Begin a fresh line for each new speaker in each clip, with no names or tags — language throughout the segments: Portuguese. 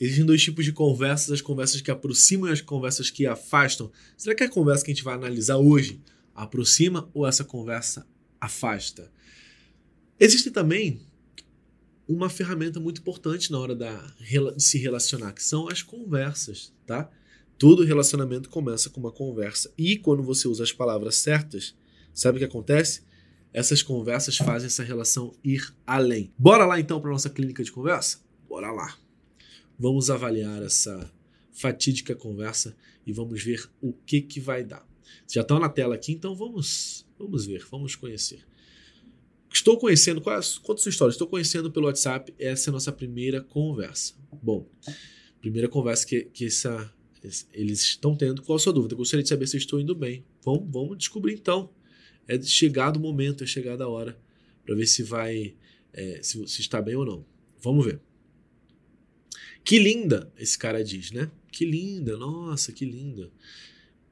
Existem dois tipos de conversas, as conversas que aproximam e as conversas que afastam. Será que a conversa que a gente vai analisar hoje aproxima ou essa conversa afasta? Existe também uma ferramenta muito importante na hora da, de se relacionar, que são as conversas, tá? Todo relacionamento começa com uma conversa. E quando você usa as palavras certas, sabe o que acontece? Essas conversas fazem essa relação ir além. Bora lá então para nossa clínica de conversa? Bora lá! Vamos avaliar essa fatídica conversa e vamos ver o que que vai dar. Já estão na tela aqui, então vamos, vamos ver, vamos conhecer. Estou conhecendo, qual é, conta sua história, estou conhecendo pelo WhatsApp, essa é a nossa primeira conversa. Bom, primeira conversa que, que essa, eles estão tendo, qual a sua dúvida? gostaria de saber se estou indo bem. Vamos, vamos descobrir então. É chegado o momento, é chegada a hora, para ver se vai, é, se, se está bem ou não. Vamos ver. Que linda, esse cara diz, né? Que linda, nossa, que linda.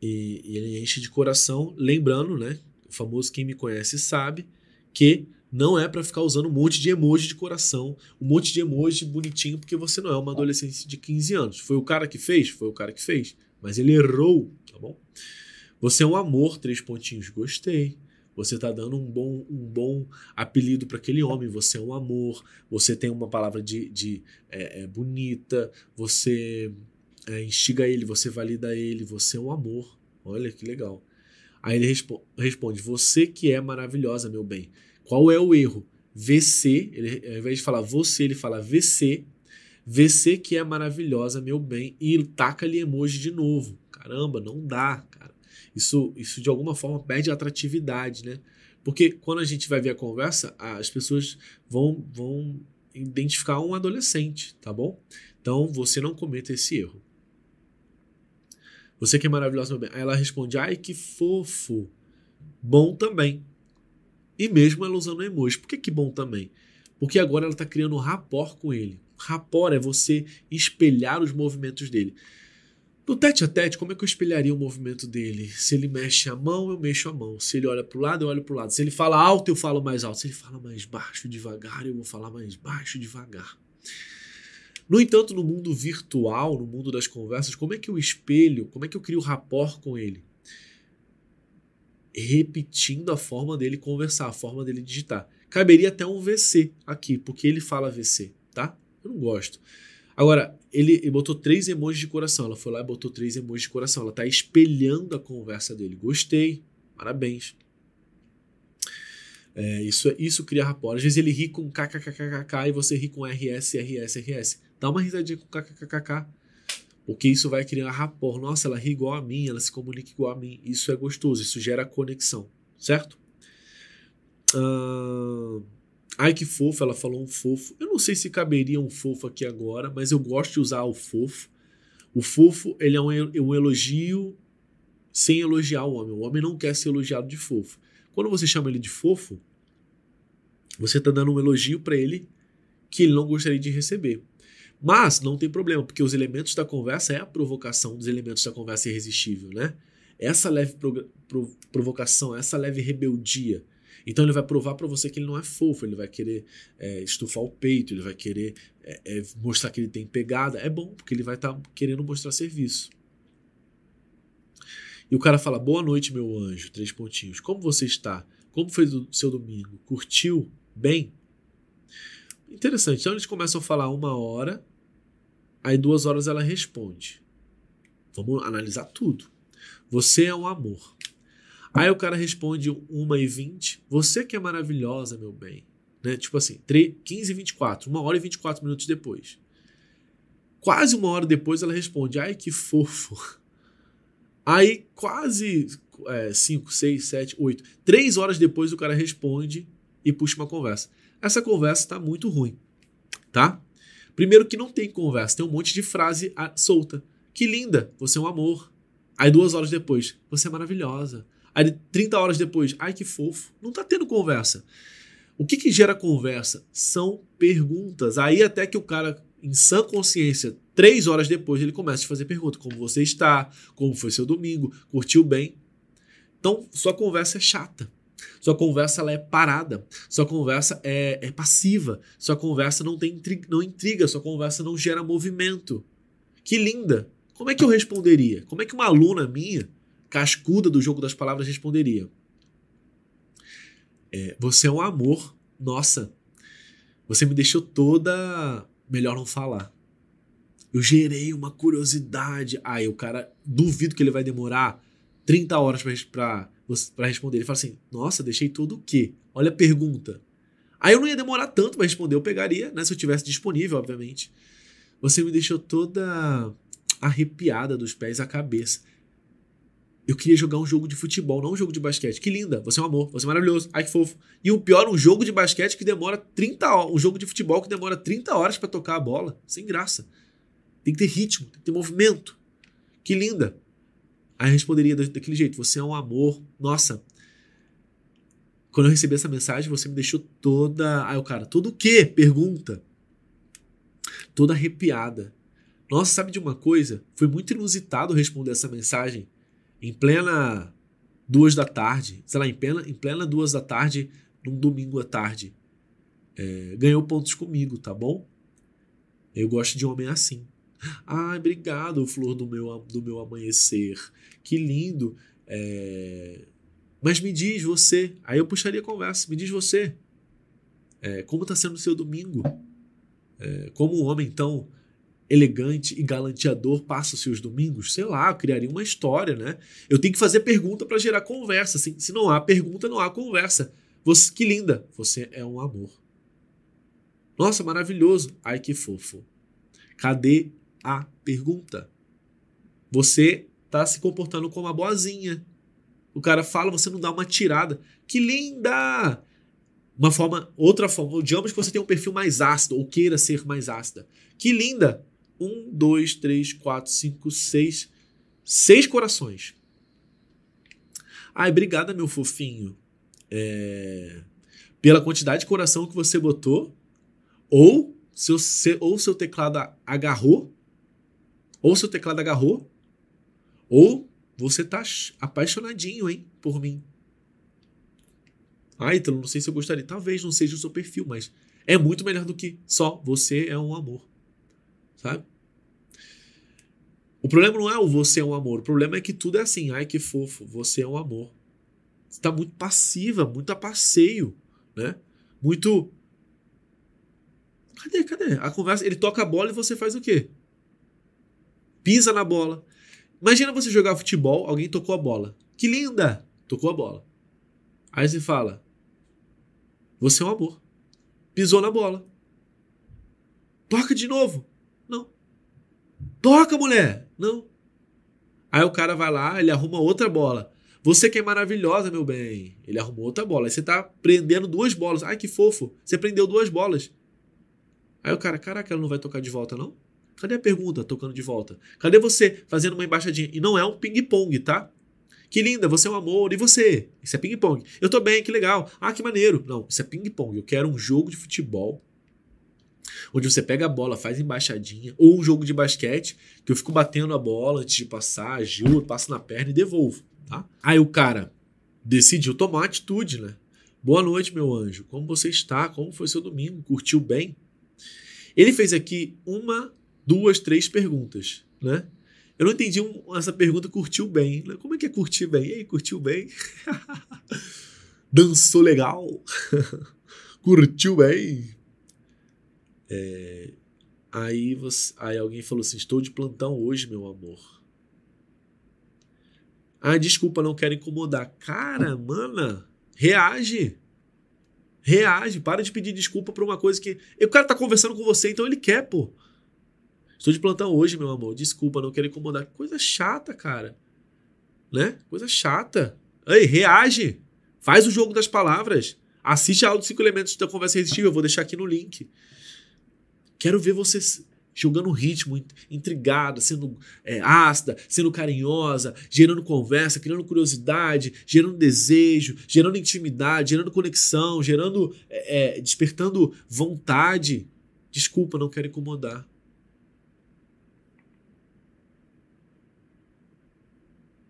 E, e ele enche de coração, lembrando, né? O famoso quem me conhece sabe que não é para ficar usando um monte de emoji de coração, um monte de emoji bonitinho, porque você não é uma adolescente de 15 anos. Foi o cara que fez? Foi o cara que fez. Mas ele errou, tá bom? Você é um amor, três pontinhos, gostei. Você está dando um bom, um bom apelido para aquele homem. Você é um amor, você tem uma palavra de, de é, é bonita, você é, instiga ele, você valida ele, você é um amor. Olha que legal. Aí ele respo responde: Você que é maravilhosa, meu bem. Qual é o erro? VC, ele, ao invés de falar você, ele fala VC. VC que é maravilhosa, meu bem. E taca ali emoji de novo. Caramba, não dá, cara. Isso, isso de alguma forma perde atratividade, né? Porque quando a gente vai ver a conversa, as pessoas vão, vão identificar um adolescente, tá bom? Então você não cometa esse erro. Você que é maravilhosa, meu bem. Aí ela responde: ai, que fofo. Bom também. E mesmo ela usando emoji. Por que, que bom também? Porque agora ela está criando rapport com ele. Rapport é você espelhar os movimentos dele. No tete a tete, como é que eu espelharia o movimento dele? Se ele mexe a mão, eu mexo a mão. Se ele olha para o lado, eu olho para o lado. Se ele fala alto, eu falo mais alto. Se ele fala mais baixo, devagar, eu vou falar mais baixo, devagar. No entanto, no mundo virtual, no mundo das conversas, como é que eu espelho, como é que eu crio rapport com ele? Repetindo a forma dele conversar, a forma dele digitar. Caberia até um VC aqui, porque ele fala VC, tá? Eu não gosto. Agora, ele, ele, botou três emojis de coração. Ela foi lá e botou três emojis de coração. Ela está espelhando a conversa dele. Gostei, parabéns. É, isso, isso cria rapor. Às vezes ele ri com kkkkk e você ri com rs, rs, rs. Dá uma risadinha com kkkk. Porque isso vai criar rapor. Nossa, ela ri igual a mim, ela se comunica igual a mim. Isso é gostoso, isso gera conexão, certo? Ahn. Uh... Ai, que fofo, ela falou um fofo. Eu não sei se caberia um fofo aqui agora, mas eu gosto de usar o fofo. O fofo, ele é um, elogio sem elogiar o homem. O homem não quer ser elogiado de fofo. Quando você chama ele de fofo, você está dando um elogio para ele que ele não gostaria de receber. Mas não tem problema, porque os elementos da conversa é a provocação dos elementos da conversa irresistível, né? Essa leve pro, pro, provocação, essa leve rebeldia, então ele vai provar para você que ele não é fofo, ele vai querer é, estufar o peito, ele vai querer é, é, mostrar que ele tem pegada. É bom, porque ele vai estar tá querendo mostrar serviço. E o cara fala: Boa noite, meu anjo, três pontinhos. Como você está? Como foi o seu domingo? Curtiu? Bem? Interessante. Então eles começam a falar uma hora, aí duas horas ela responde. Vamos analisar tudo. Você é um amor. Aí o cara responde uma e vinte. Você que é maravilhosa, meu bem. Né? Tipo assim, 15 e 24, uma hora e 24 minutos depois. Quase uma hora depois ela responde: Ai, que fofo. Aí, quase 5, 6, 7, 8. Três horas depois o cara responde e puxa uma conversa. Essa conversa está muito ruim, tá? Primeiro que não tem conversa, tem um monte de frase ah, solta. Que linda, você é um amor. Aí duas horas depois, você é maravilhosa. Aí 30 horas depois, ai que fofo, não tá tendo conversa. O que, que gera conversa? São perguntas. Aí até que o cara, em sã consciência, três horas depois, ele começa a fazer perguntas. Como você está? Como foi seu domingo? Curtiu bem? Então, sua conversa é chata. Sua conversa ela é parada, sua conversa é, é passiva, sua conversa não tem intriga, não intriga, sua conversa não gera movimento. Que linda! Como é que eu responderia? Como é que uma aluna minha cascuda do jogo das palavras responderia: é, Você é um amor, nossa. Você me deixou toda. Melhor não falar. Eu gerei uma curiosidade. Aí o cara, duvido que ele vai demorar 30 horas para responder. Ele fala assim: Nossa, deixei tudo o quê? Olha a pergunta. Aí eu não ia demorar tanto para responder, eu pegaria, né? Se eu tivesse disponível, obviamente. Você me deixou toda arrepiada dos pés à cabeça. Eu queria jogar um jogo de futebol, não um jogo de basquete. Que linda, você é um amor, você é maravilhoso. Ai que fofo. E o pior, um jogo de basquete que demora 30 horas, um jogo de futebol que demora 30 horas para tocar a bola, sem graça. Tem que ter ritmo, tem que ter movimento. Que linda. Aí eu responderia daquele jeito: você é um amor. Nossa. Quando eu recebi essa mensagem, você me deixou toda. Aí o cara, todo o quê? Pergunta. Toda arrepiada. Nossa, sabe de uma coisa? Foi muito inusitado responder essa mensagem em plena duas da tarde, sei lá, em plena, em plena duas da tarde, num domingo à tarde. É, ganhou pontos comigo, tá bom? Eu gosto de homem assim. Ah, obrigado, flor do meu, do meu amanhecer. Que lindo. É... Mas me diz você. Aí eu puxaria a conversa. Me diz você. É, como está sendo o seu domingo? É, como um homem tão elegante e galanteador passa seus domingos? Sei lá, eu criaria uma história, né? Eu tenho que fazer pergunta para gerar conversa. Assim, se não há pergunta, não há conversa. Você, que linda, você é um amor. Nossa, maravilhoso. Ai, que fofo. Cadê a pergunta? Você tá se comportando como uma boazinha. O cara fala, você não dá uma tirada. Que linda! Uma forma, outra forma, digamos que você tem um perfil mais ácido ou queira ser mais ácida. Que linda! Um, dois, três, quatro, cinco, seis. Seis corações. Ai, obrigada, meu fofinho. É... Pela quantidade de coração que você botou. Ou seu, ou seu teclado agarrou. Ou seu teclado agarrou. Ou você tá apaixonadinho, hein, por mim. ai Ítalo, não sei se eu gostaria. Talvez não seja o seu perfil, mas é muito melhor do que só você é um amor sabe? O problema não é o você é um amor, o problema é que tudo é assim, ai que fofo, você é um amor. Você tá muito passiva, muito a passeio, né? Muito Cadê, cadê? A conversa, ele toca a bola e você faz o quê? Pisa na bola. Imagina você jogar futebol, alguém tocou a bola. Que linda! Tocou a bola. Aí você fala: Você é um amor. Pisou na bola. Toca de novo. Não. Toca, mulher! Não. Aí o cara vai lá, ele arruma outra bola. Você que é maravilhosa, meu bem. Ele arrumou outra bola. Aí você tá prendendo duas bolas. Ai, que fofo. Você prendeu duas bolas. Aí o cara, caraca, ela não vai tocar de volta, não? Cadê a pergunta tocando de volta? Cadê você fazendo uma embaixadinha? E não é um ping-pong, tá? Que linda, você é um amor. E você? Isso é ping-pong. Eu tô bem, que legal. Ah, que maneiro. Não, isso é ping-pong. Eu quero um jogo de futebol onde você pega a bola, faz embaixadinha, ou um jogo de basquete, que eu fico batendo a bola antes de passar, giro, passo na perna e devolvo, tá? Aí o cara decidiu tomar atitude, né? Boa noite, meu anjo. Como você está? Como foi seu domingo? Curtiu bem? Ele fez aqui uma, duas, três perguntas, né? Eu não entendi um, essa pergunta, curtiu bem. Né? Como é que é curtir bem? E aí, curtiu bem? Dançou legal? curtiu bem? É, aí, você, aí alguém falou assim: Estou de plantão hoje, meu amor. Ah, desculpa, não quero incomodar. Cara, mana, reage. Reage, para de pedir desculpa por uma coisa que. O cara tá conversando com você, então ele quer, pô. Estou de plantão hoje, meu amor. Desculpa, não quero incomodar. Coisa chata, cara. Né? Coisa chata. Aí, reage. Faz o jogo das palavras. Assiste a aula dos cinco elementos da conversa resistiva. Eu vou deixar aqui no link. Quero ver você jogando ritmo, intrigada, sendo é, ácida, sendo carinhosa, gerando conversa, criando curiosidade, gerando desejo, gerando intimidade, gerando conexão, gerando, é, é, despertando vontade. Desculpa, não quero incomodar.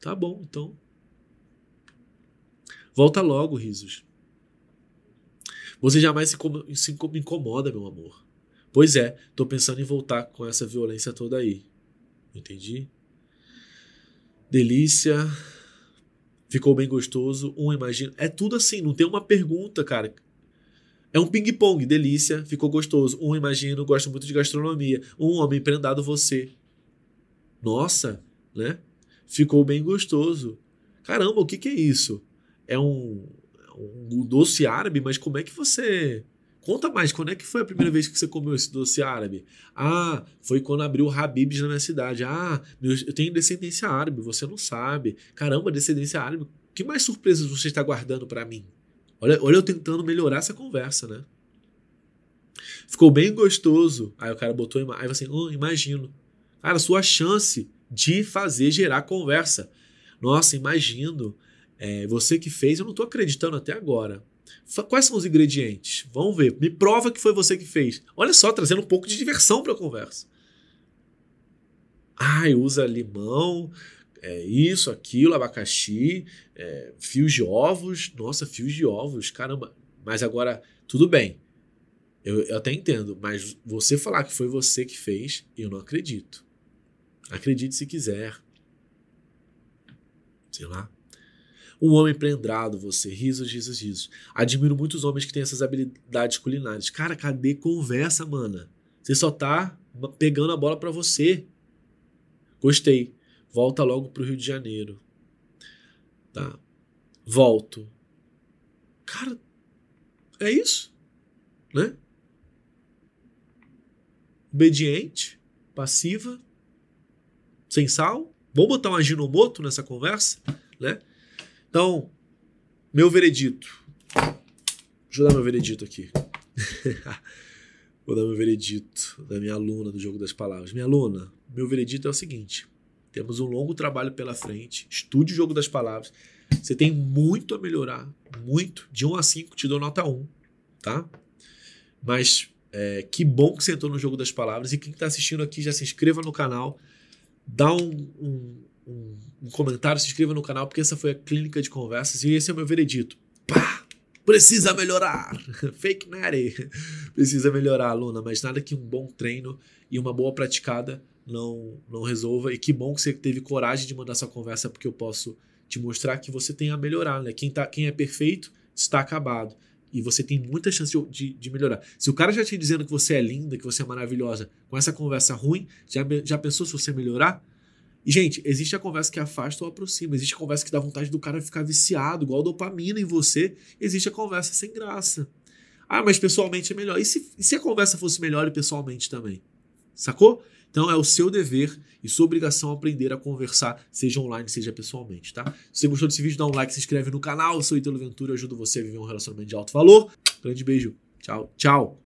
Tá bom, então. Volta logo, risos. Você jamais se incomoda, meu amor. Pois é, tô pensando em voltar com essa violência toda aí. Entendi? Delícia. Ficou bem gostoso. Um imagina. É tudo assim, não tem uma pergunta, cara. É um ping-pong, delícia, ficou gostoso. Um imagino, gosto muito de gastronomia. Um homem prendado você. Nossa, né? Ficou bem gostoso. Caramba, o que, que é isso? É um, é um doce árabe, mas como é que você Conta mais, quando é que foi a primeira vez que você comeu esse doce árabe? Ah, foi quando abriu o Habib's na minha cidade. Ah, eu tenho descendência árabe, você não sabe. Caramba, descendência árabe. Que mais surpresas você está guardando para mim? Olha, olha eu tentando melhorar essa conversa, né? Ficou bem gostoso. Aí o cara botou, aí você, assim, oh, imagino. Cara, sua chance de fazer gerar conversa. Nossa, imagino. É, você que fez, eu não estou acreditando até agora. Quais são os ingredientes? Vamos ver. Me prova que foi você que fez. Olha só, trazendo um pouco de diversão para a conversa. Ai, usa limão, é isso, aquilo, abacaxi, é, fios de ovos. Nossa, fios de ovos, caramba. Mas agora, tudo bem. Eu, eu até entendo, mas você falar que foi você que fez, eu não acredito. Acredite se quiser. Sei lá. Um homem prendrado, você. Risos, risos, risos. Admiro muitos homens que têm essas habilidades culinárias. Cara, cadê conversa, mana? Você só tá pegando a bola para você. Gostei. Volta logo pro Rio de Janeiro. Tá. Volto. Cara, é isso, né? Obediente, passiva, sem sal. Vamos botar um ginomoto nessa conversa, né? Então, meu veredito. Deixa eu dar meu veredito aqui. Vou dar meu veredito da minha aluna do Jogo das Palavras. Minha aluna, meu veredito é o seguinte: temos um longo trabalho pela frente. Estude o Jogo das Palavras. Você tem muito a melhorar, muito. De 1 a 5, te dou nota 1, tá? Mas é, que bom que você entrou no Jogo das Palavras. E quem está assistindo aqui, já se inscreva no canal, dá um, um um, um comentário, se inscreva no canal, porque essa foi a clínica de conversas e esse é o meu veredito. Pá! Precisa melhorar! Fake Nary! Precisa melhorar, aluna, mas nada que um bom treino e uma boa praticada não, não resolva. E que bom que você teve coragem de mandar essa conversa, porque eu posso te mostrar que você tem a melhorar, né? Quem, tá, quem é perfeito está acabado. E você tem muita chance de, de, melhorar. Se o cara já te dizendo que você é linda, que você é maravilhosa, com essa conversa ruim, já, já pensou se você melhorar? E, gente, existe a conversa que afasta ou aproxima, existe a conversa que dá vontade do cara ficar viciado, igual a dopamina em você, existe a conversa sem graça. Ah, mas pessoalmente é melhor. E se, e se a conversa fosse melhor e pessoalmente também? Sacou? Então é o seu dever e sua obrigação aprender a conversar, seja online, seja pessoalmente, tá? Se você gostou desse vídeo, dá um like, se inscreve no canal. Eu sou Italo Ventura, eu ajudo você a viver um relacionamento de alto valor. Grande beijo. Tchau, tchau.